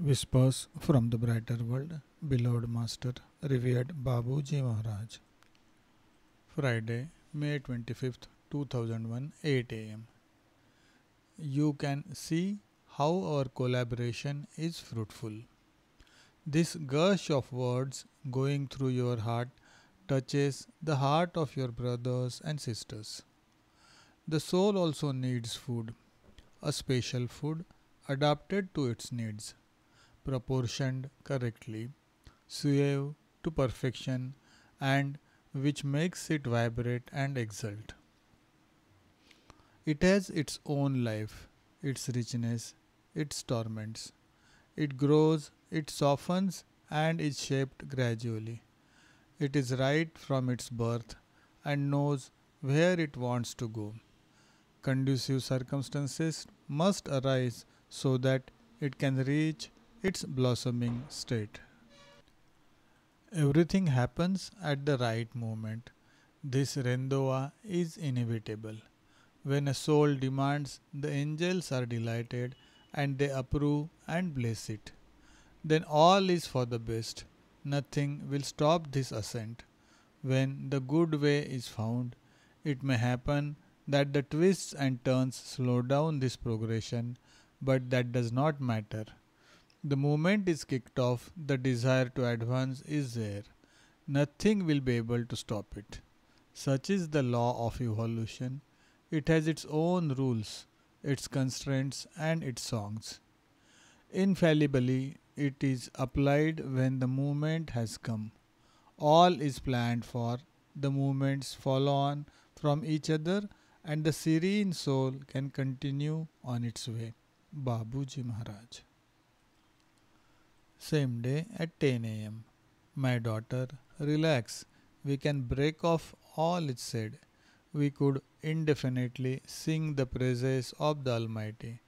Whispers from the Brighter World, Beloved Master, Revered Babuji Maharaj. Friday, May 25th, 2001, 8 am. You can see how our collaboration is fruitful. This gush of words going through your heart touches the heart of your brothers and sisters. The soul also needs food, a special food adapted to its needs proportioned correctly, suave to perfection, and which makes it vibrate and exult. It has its own life, its richness, its torments. It grows, it softens, and is shaped gradually. It is right from its birth and knows where it wants to go. Conducive circumstances must arise so that it can reach its blossoming state. Everything happens at the right moment. This Rendoa is inevitable. When a soul demands, the angels are delighted and they approve and bless it. Then all is for the best. Nothing will stop this ascent. When the good way is found, it may happen that the twists and turns slow down this progression, but that does not matter. The moment is kicked off, the desire to advance is there. Nothing will be able to stop it. Such is the law of evolution. It has its own rules, its constraints, and its songs. Infallibly, it is applied when the movement has come. All is planned for, the movements follow on from each other, and the serene soul can continue on its way. Babuji Maharaj same day at 10 am. My daughter, relax. We can break off all it said. We could indefinitely sing the praises of the Almighty.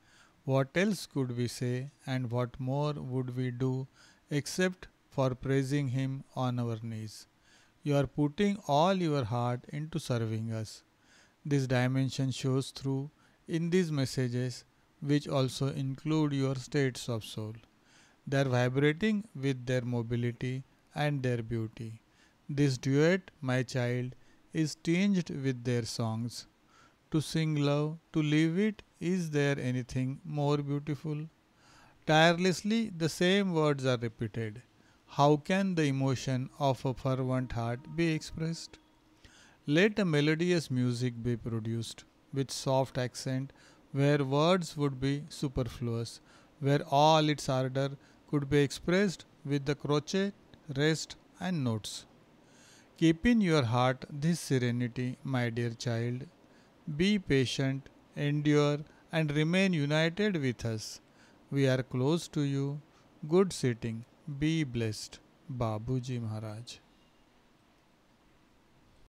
What else could we say and what more would we do except for praising Him on our knees? You are putting all your heart into serving us. This dimension shows through in these messages, which also include your states of soul. They are vibrating with their mobility and their beauty. This duet, my child, is tinged with their songs. To sing love, to live it, is there anything more beautiful? Tirelessly, the same words are repeated. How can the emotion of a fervent heart be expressed? Let a melodious music be produced with soft accent, where words would be superfluous, where all its ardor could be expressed with the crochet, rest, and notes. Keep in your heart this serenity, my dear child. Be patient, endure, and remain united with us. We are close to you. Good sitting. Be blessed. Babuji Maharaj.